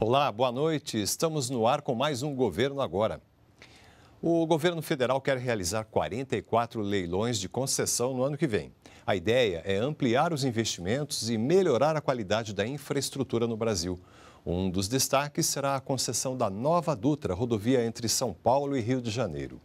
Olá, boa noite. Estamos no ar com mais um Governo Agora. O governo federal quer realizar 44 leilões de concessão no ano que vem. A ideia é ampliar os investimentos e melhorar a qualidade da infraestrutura no Brasil. Um dos destaques será a concessão da nova Dutra, rodovia entre São Paulo e Rio de Janeiro.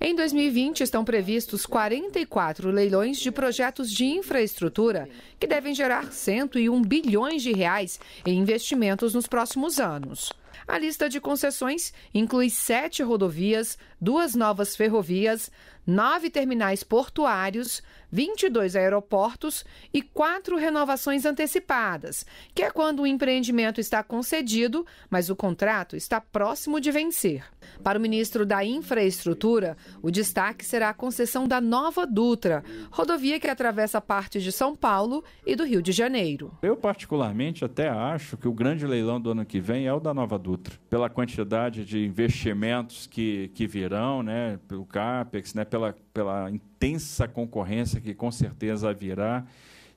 Em 2020, estão previstos 44 leilões de projetos de infraestrutura que devem gerar 101 bilhões de reais em investimentos nos próximos anos. A lista de concessões inclui sete rodovias, duas novas ferrovias, nove terminais portuários, 22 aeroportos e quatro renovações antecipadas, que é quando o empreendimento está concedido, mas o contrato está próximo de vencer. Para o ministro da Infraestrutura, o destaque será a concessão da Nova Dutra, rodovia que atravessa partes de São Paulo e do Rio de Janeiro. Eu, particularmente, até acho que o grande leilão do ano que vem é o da Nova Dutra, pela quantidade de investimentos que, que virão, né, pelo CAPEX, né, pela, pela intensa concorrência que com certeza virá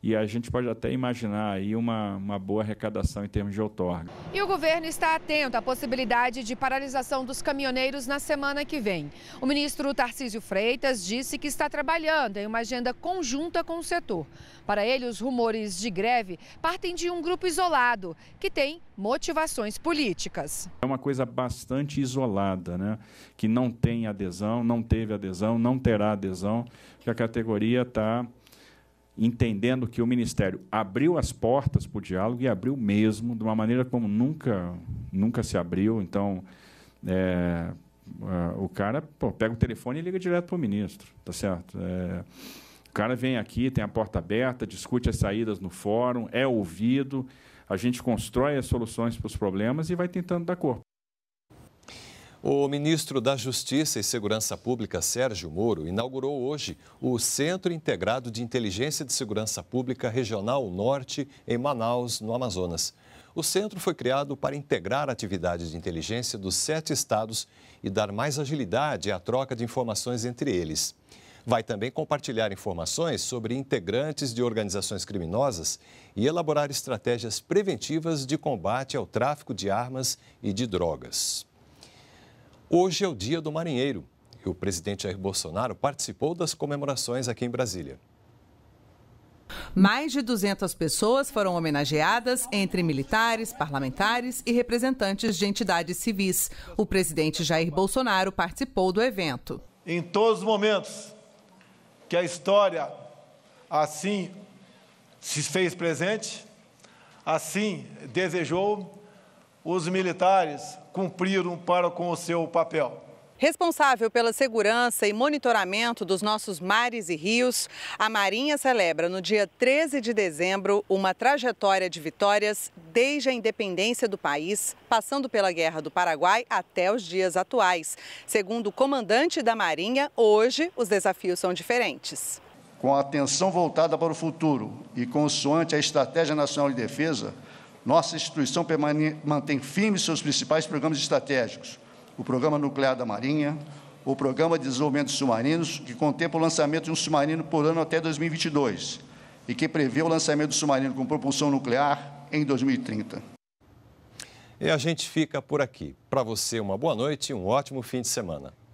e a gente pode até imaginar aí uma, uma boa arrecadação em termos de outorga. E o governo está atento à possibilidade de paralisação dos caminhoneiros na semana que vem. O ministro Tarcísio Freitas disse que está trabalhando em uma agenda conjunta com o setor. Para ele, os rumores de greve partem de um grupo isolado, que tem motivações políticas. É uma coisa bastante isolada, né? que não tem adesão, não teve adesão, não terá adesão, que a categoria está entendendo que o Ministério abriu as portas para o diálogo e abriu mesmo, de uma maneira como nunca, nunca se abriu. Então, é, é, o cara pô, pega o telefone e liga direto para o ministro, tá certo? É, o cara vem aqui, tem a porta aberta, discute as saídas no fórum, é ouvido, a gente constrói as soluções para os problemas e vai tentando dar corpo. O ministro da Justiça e Segurança Pública, Sérgio Moro, inaugurou hoje o Centro Integrado de Inteligência de Segurança Pública Regional Norte, em Manaus, no Amazonas. O centro foi criado para integrar atividades de inteligência dos sete estados e dar mais agilidade à troca de informações entre eles. Vai também compartilhar informações sobre integrantes de organizações criminosas e elaborar estratégias preventivas de combate ao tráfico de armas e de drogas. Hoje é o Dia do Marinheiro e o presidente Jair Bolsonaro participou das comemorações aqui em Brasília. Mais de 200 pessoas foram homenageadas, entre militares, parlamentares e representantes de entidades civis. O presidente Jair Bolsonaro participou do evento. Em todos os momentos que a história assim se fez presente, assim desejou, os militares cumpriram para com o seu papel. Responsável pela segurança e monitoramento dos nossos mares e rios, a Marinha celebra no dia 13 de dezembro uma trajetória de vitórias desde a independência do país, passando pela Guerra do Paraguai até os dias atuais. Segundo o comandante da Marinha, hoje os desafios são diferentes. Com a atenção voltada para o futuro e consoante a Estratégia Nacional de Defesa, nossa instituição mantém firmes seus principais programas estratégicos: o Programa Nuclear da Marinha, o Programa de Desenvolvimento de Submarinos, que contempla o lançamento de um submarino por ano até 2022 e que prevê o lançamento do submarino com propulsão nuclear em 2030. E a gente fica por aqui. Para você, uma boa noite e um ótimo fim de semana.